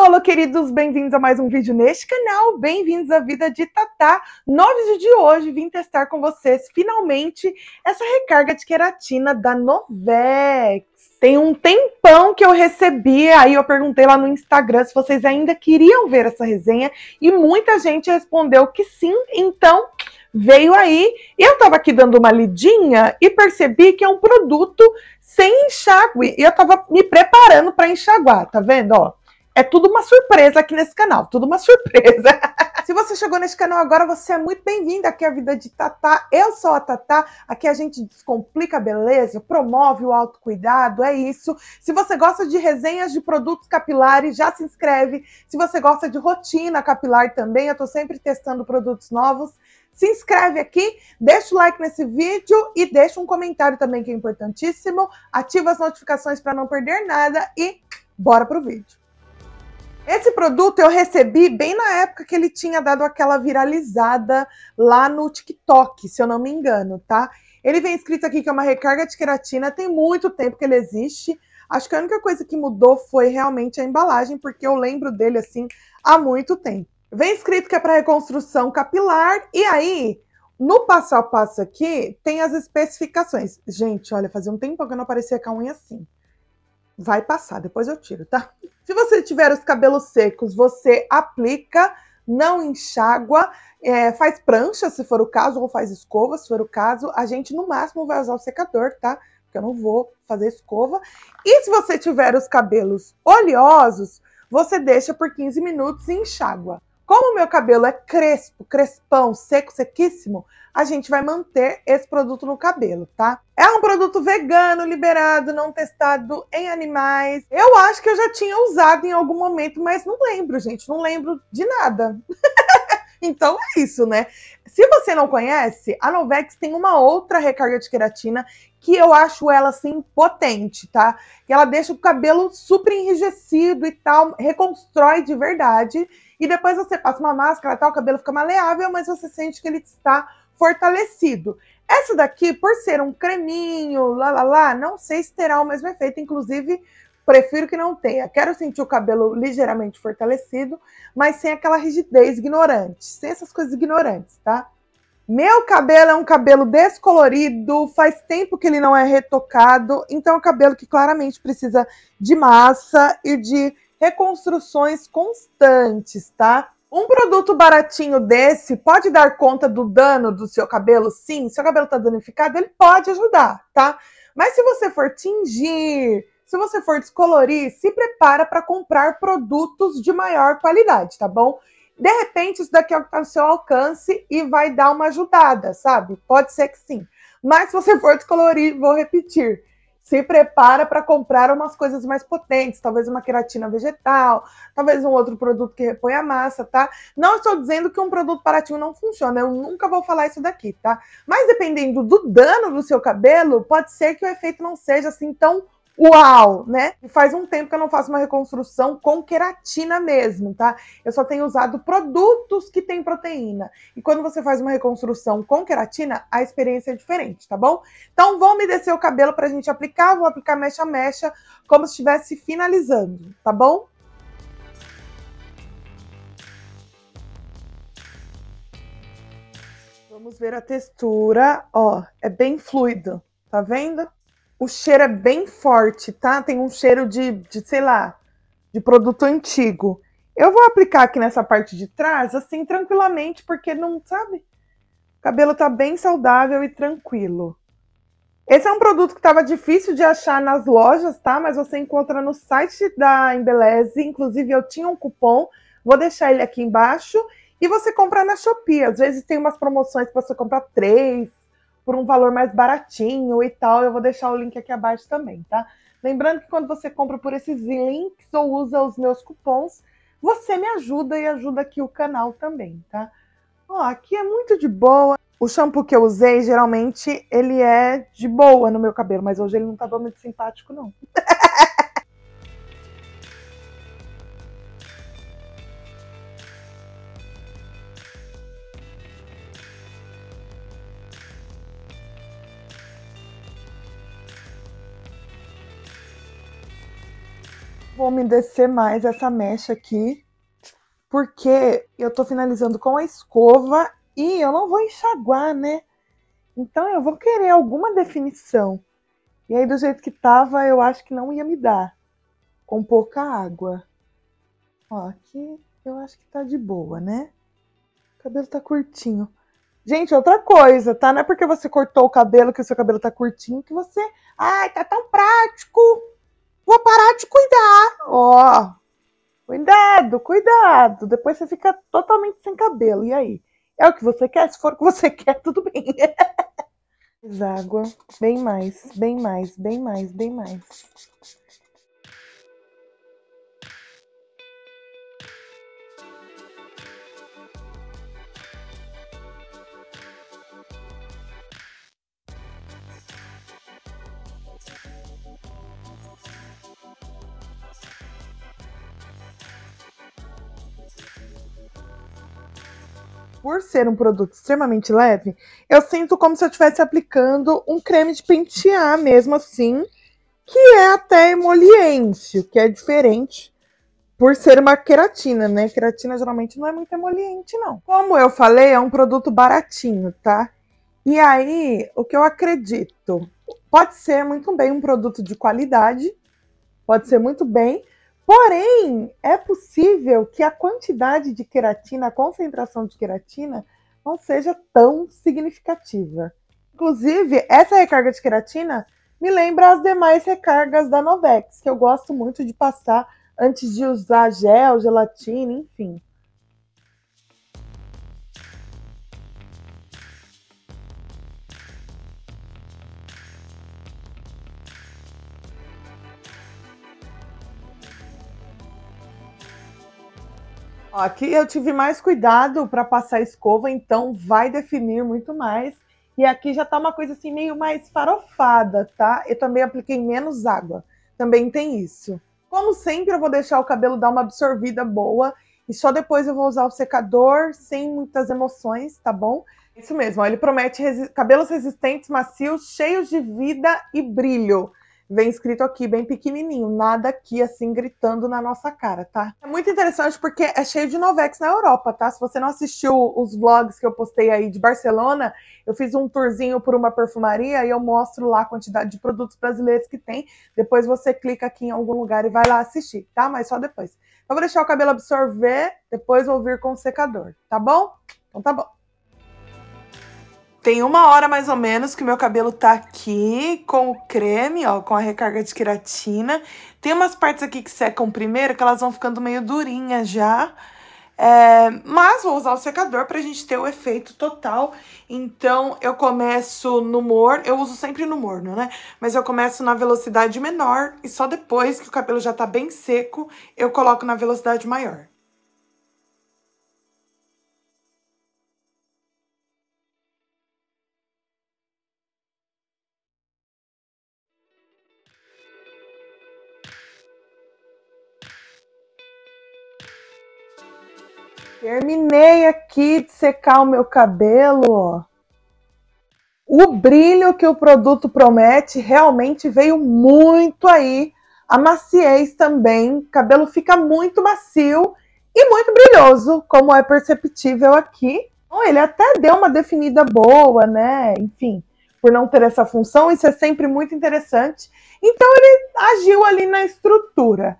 Alô, queridos, bem-vindos a mais um vídeo neste canal, bem-vindos à Vida de Tatá. No vídeo de hoje, vim testar com vocês, finalmente, essa recarga de queratina da Novex. Tem um tempão que eu recebi, aí eu perguntei lá no Instagram se vocês ainda queriam ver essa resenha, e muita gente respondeu que sim, então veio aí. Eu tava aqui dando uma lidinha e percebi que é um produto sem enxágue, e eu tava me preparando para enxaguar, tá vendo, ó? É tudo uma surpresa aqui nesse canal, tudo uma surpresa. Se você chegou nesse canal agora, você é muito bem-vindo. Aqui à a Vida de Tatá. Eu sou a Tatá. Aqui a gente descomplica a beleza, promove o autocuidado, é isso. Se você gosta de resenhas de produtos capilares, já se inscreve. Se você gosta de rotina capilar também, eu tô sempre testando produtos novos. Se inscreve aqui, deixa o like nesse vídeo e deixa um comentário também que é importantíssimo. Ativa as notificações para não perder nada e bora pro vídeo. Esse produto eu recebi bem na época que ele tinha dado aquela viralizada lá no TikTok, se eu não me engano, tá? Ele vem escrito aqui que é uma recarga de queratina, tem muito tempo que ele existe. Acho que a única coisa que mudou foi realmente a embalagem, porque eu lembro dele assim há muito tempo. Vem escrito que é para reconstrução capilar, e aí, no passo a passo aqui, tem as especificações. Gente, olha, fazia um tempo que eu não aparecia com a unha assim vai passar, depois eu tiro, tá? Se você tiver os cabelos secos, você aplica, não enxágua, é, faz prancha, se for o caso, ou faz escova, se for o caso. A gente, no máximo, vai usar o secador, tá? Porque eu não vou fazer escova. E se você tiver os cabelos oleosos, você deixa por 15 minutos e enxágua. Como o meu cabelo é crespo, crespão, seco, sequíssimo, a gente vai manter esse produto no cabelo, tá? É um produto vegano, liberado, não testado em animais. Eu acho que eu já tinha usado em algum momento, mas não lembro, gente. Não lembro de nada. Então é isso, né? Se você não conhece, a Novex tem uma outra recarga de queratina que eu acho ela assim potente, tá? Que ela deixa o cabelo super enrijecido e tal, reconstrói de verdade e depois você passa uma máscara, tal, o cabelo fica maleável, mas você sente que ele está fortalecido. Essa daqui, por ser um creminho, lá, lá, lá, não sei se terá o mesmo efeito, inclusive prefiro que não tenha. Quero sentir o cabelo ligeiramente fortalecido, mas sem aquela rigidez ignorante, sem essas coisas ignorantes, tá? Meu cabelo é um cabelo descolorido, faz tempo que ele não é retocado, então é um cabelo que claramente precisa de massa e de reconstruções constantes, tá? Um produto baratinho desse pode dar conta do dano do seu cabelo? Sim, seu cabelo tá danificado, ele pode ajudar, tá? Mas se você for tingir, se você for descolorir, se prepara para comprar produtos de maior qualidade, tá bom? De repente, isso daqui é o que tá no seu alcance e vai dar uma ajudada, sabe? Pode ser que sim. Mas se você for descolorir, vou repetir, se prepara para comprar umas coisas mais potentes, talvez uma queratina vegetal, talvez um outro produto que repõe a massa, tá? Não estou dizendo que um produto paratinho não funciona, eu nunca vou falar isso daqui, tá? Mas dependendo do dano do seu cabelo, pode ser que o efeito não seja assim tão uau, né? E faz um tempo que eu não faço uma reconstrução com queratina mesmo, tá? Eu só tenho usado produtos que têm proteína. E quando você faz uma reconstrução com queratina, a experiência é diferente, tá bom? Então vou me descer o cabelo pra gente aplicar, vou aplicar mecha a mecha como se estivesse finalizando, tá bom? Vamos ver a textura, ó, é bem fluido, tá vendo? O cheiro é bem forte, tá? Tem um cheiro de, de, sei lá, de produto antigo. Eu vou aplicar aqui nessa parte de trás, assim, tranquilamente, porque não, sabe? O cabelo tá bem saudável e tranquilo. Esse é um produto que estava difícil de achar nas lojas, tá? Mas você encontra no site da Embeleze. Inclusive, eu tinha um cupom, vou deixar ele aqui embaixo. E você comprar na Shopee. Às vezes tem umas promoções para você comprar três, por um valor mais baratinho e tal. Eu vou deixar o link aqui abaixo também, tá? Lembrando que quando você compra por esses links ou usa os meus cupons, você me ajuda e ajuda aqui o canal também, tá? Ó, aqui é muito de boa. O shampoo que eu usei, geralmente, ele é de boa no meu cabelo, mas hoje ele não tava tá muito simpático, não. vou umedecer mais essa mecha aqui, porque eu tô finalizando com a escova e eu não vou enxaguar, né? Então eu vou querer alguma definição. E aí, do jeito que tava, eu acho que não ia me dar. Com pouca água. Ó, aqui eu acho que tá de boa, né? O cabelo tá curtinho. Gente, outra coisa, tá? Não é porque você cortou o cabelo que o seu cabelo tá curtinho que você. Ai, tá tão prático! Vou parar de cuidar! Ó, cuidado, cuidado. Depois você fica totalmente sem cabelo. E aí? É o que você quer? Se for o que você quer, tudo bem. mais água, bem mais, bem mais, bem mais, bem mais. por ser um produto extremamente leve, eu sinto como se eu estivesse aplicando um creme de pentear mesmo assim, que é até emoliente, o que é diferente por ser uma queratina, né? Queratina geralmente não é muito emoliente, não. Como eu falei, é um produto baratinho, tá? E aí, o que eu acredito? Pode ser muito bem um produto de qualidade, pode ser muito bem, Porém, é possível que a quantidade de queratina, a concentração de queratina, não seja tão significativa. Inclusive, essa recarga de queratina me lembra as demais recargas da Novex, que eu gosto muito de passar antes de usar gel, gelatina, enfim. Aqui eu tive mais cuidado para passar escova, então vai definir muito mais. E aqui já tá uma coisa assim meio mais farofada, tá? Eu também apliquei menos água. Também tem isso. Como sempre, eu vou deixar o cabelo dar uma absorvida boa e só depois eu vou usar o secador sem muitas emoções, tá bom? Isso mesmo, ó, ele promete resi cabelos resistentes, macios, cheios de vida e brilho vem escrito aqui, bem pequenininho, nada aqui assim gritando na nossa cara, tá? É muito interessante porque é cheio de Novex na Europa, tá? Se você não assistiu os vlogs que eu postei aí de Barcelona, eu fiz um tourzinho por uma perfumaria e eu mostro lá a quantidade de produtos brasileiros que tem. Depois você clica aqui em algum lugar e vai lá assistir, tá? Mas só depois. Então, eu vou deixar o cabelo absorver, depois vou vir com o secador, tá bom? Então tá bom. Tem uma hora mais ou menos que meu cabelo tá aqui com o creme, ó, com a recarga de queratina. Tem umas partes aqui que secam primeiro, que elas vão ficando meio durinhas já. É, mas vou usar o secador pra gente ter o efeito total. Então, eu começo no morno, eu uso sempre no morno, né? Mas eu começo na velocidade menor e só depois que o cabelo já tá bem seco, eu coloco na velocidade maior. Terminei aqui de secar o meu cabelo. O brilho que o produto promete realmente veio muito aí. A maciez também, o cabelo fica muito macio e muito brilhoso, como é perceptível aqui. Bom, ele até deu uma definida boa, né? Enfim, por não ter essa função, isso é sempre muito interessante. Então ele agiu ali na estrutura.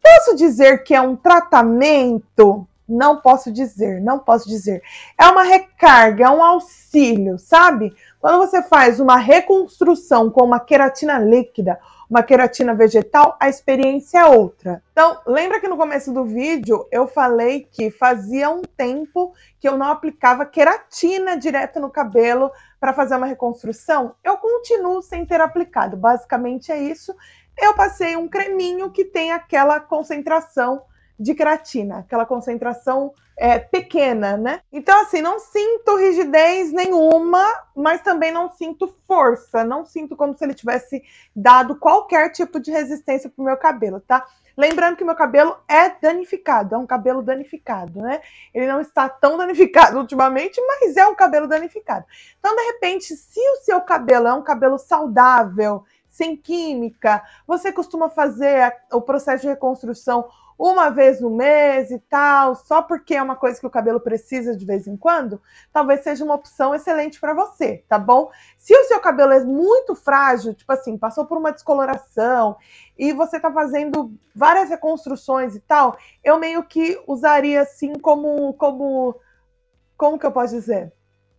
Posso dizer que é um tratamento não posso dizer, não posso dizer. É uma recarga, é um auxílio, sabe? Quando você faz uma reconstrução com uma queratina líquida, uma queratina vegetal, a experiência é outra. Então, lembra que no começo do vídeo eu falei que fazia um tempo que eu não aplicava queratina direto no cabelo para fazer uma reconstrução? Eu continuo sem ter aplicado. Basicamente é isso. Eu passei um creminho que tem aquela concentração de creatina, aquela concentração é, pequena, né? Então, assim, não sinto rigidez nenhuma, mas também não sinto força, não sinto como se ele tivesse dado qualquer tipo de resistência pro meu cabelo, tá? Lembrando que meu cabelo é danificado, é um cabelo danificado, né? Ele não está tão danificado ultimamente, mas é um cabelo danificado. Então, de repente, se o seu cabelo é um cabelo saudável, sem química, você costuma fazer o processo de reconstrução uma vez no mês e tal, só porque é uma coisa que o cabelo precisa de vez em quando, talvez seja uma opção excelente para você, tá bom? Se o seu cabelo é muito frágil, tipo assim, passou por uma descoloração e você tá fazendo várias reconstruções e tal, eu meio que usaria assim como como como que eu posso dizer?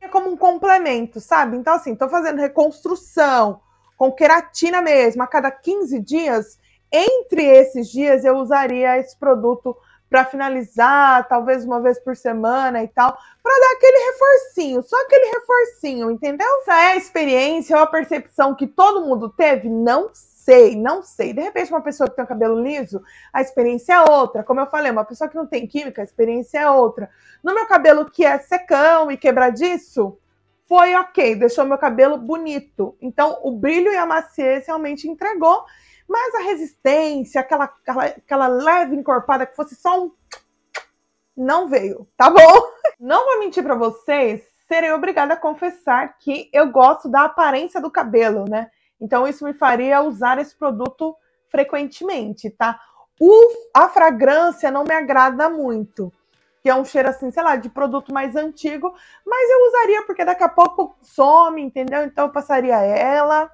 É como um complemento, sabe? Então assim, tô fazendo reconstrução com queratina mesmo, a cada 15 dias entre esses dias eu usaria esse produto para finalizar, talvez uma vez por semana e tal, para dar aquele reforcinho, só aquele reforcinho, entendeu? Essa é a experiência ou é a percepção que todo mundo teve? Não sei, não sei. De repente, uma pessoa que tem o cabelo liso, a experiência é outra. Como eu falei, uma pessoa que não tem química, a experiência é outra. No meu cabelo que é secão e quebradiço, foi ok, deixou meu cabelo bonito. Então, o brilho e a maciez realmente entregou. Mas a resistência, aquela, aquela, aquela leve encorpada que fosse só um. Não veio, tá bom? Não vou mentir para vocês, serei obrigada a confessar que eu gosto da aparência do cabelo, né? Então isso me faria usar esse produto frequentemente, tá? O, a fragrância não me agrada muito, que é um cheiro assim, sei lá, de produto mais antigo, mas eu usaria porque daqui a pouco some, entendeu? Então eu passaria ela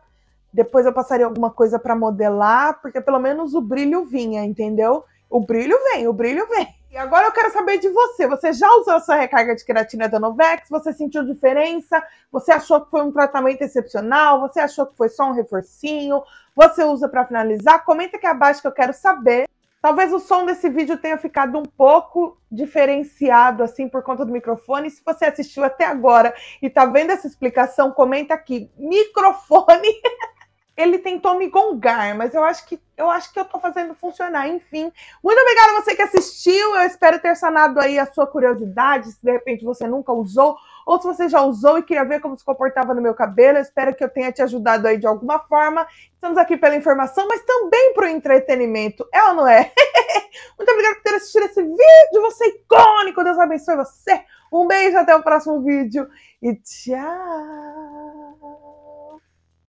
depois eu passaria alguma coisa para modelar, porque pelo menos o brilho vinha, entendeu? O brilho vem, o brilho vem. E agora eu quero saber de você. Você já usou essa recarga de queratina da Novex? Você sentiu diferença? Você achou que foi um tratamento excepcional? Você achou que foi só um reforcinho? Você usa para finalizar? Comenta aqui abaixo que eu quero saber. Talvez o som desse vídeo tenha ficado um pouco diferenciado assim por conta do microfone. Se você assistiu até agora e tá vendo essa explicação, comenta aqui microfone. ele tentou me gongar, mas eu acho que eu acho que eu tô fazendo funcionar. Enfim, muito obrigada a você que assistiu. Eu espero ter sanado aí a sua curiosidade, se de repente você nunca usou, ou se você já usou e queria ver como se comportava no meu cabelo. Eu espero que eu tenha te ajudado aí de alguma forma. Estamos aqui pela informação, mas também para o entretenimento. É ou não é? muito obrigada por ter assistido esse vídeo. Você é icônico. Deus abençoe você. Um beijo, até o próximo vídeo e tchau.